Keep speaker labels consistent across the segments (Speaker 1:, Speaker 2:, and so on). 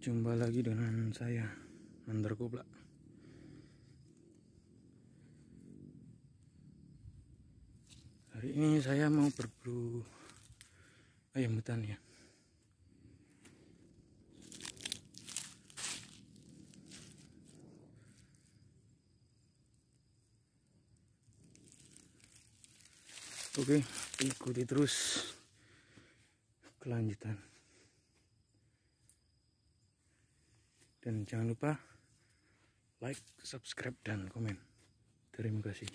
Speaker 1: jumpa lagi dengan saya Mandar Kubla. Hari ini saya mau berburu ayam hutan ya. Oke, ikuti terus kelanjutan. dan jangan lupa like subscribe dan komen terima kasih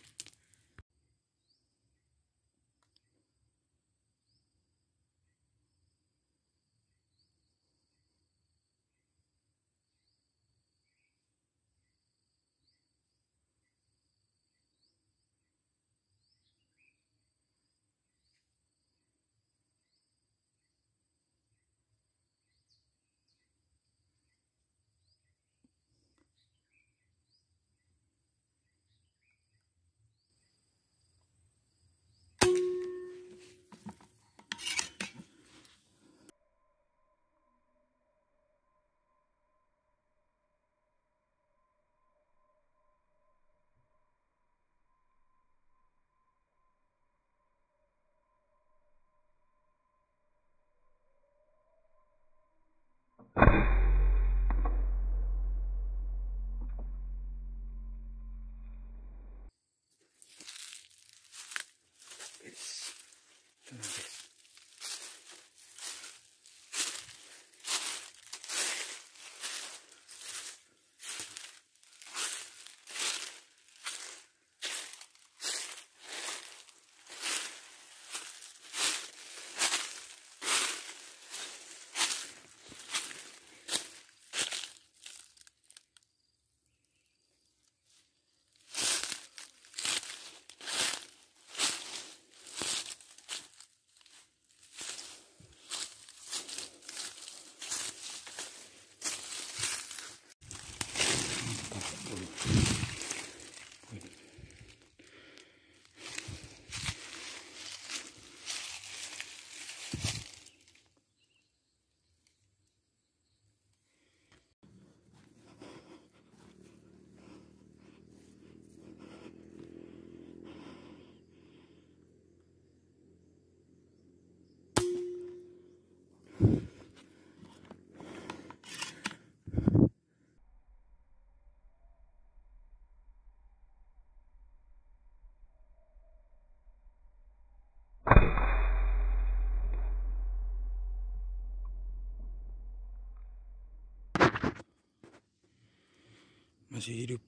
Speaker 1: masih hidup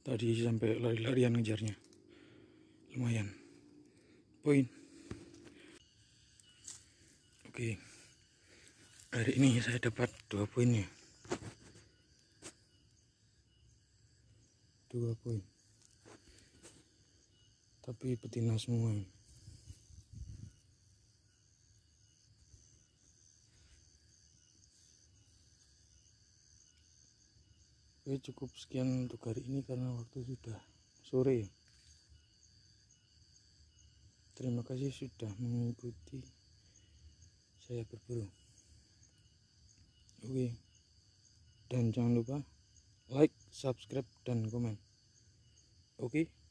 Speaker 1: tadi sampai lari-larian ngejarnya lumayan poin oke hari ini saya dapat dua poinnya dua poin tapi betina semua ini Oke cukup sekian untuk hari ini karena waktu sudah sore ya. Terima kasih sudah mengikuti saya berburu Oke dan jangan lupa like, subscribe, dan komen Oke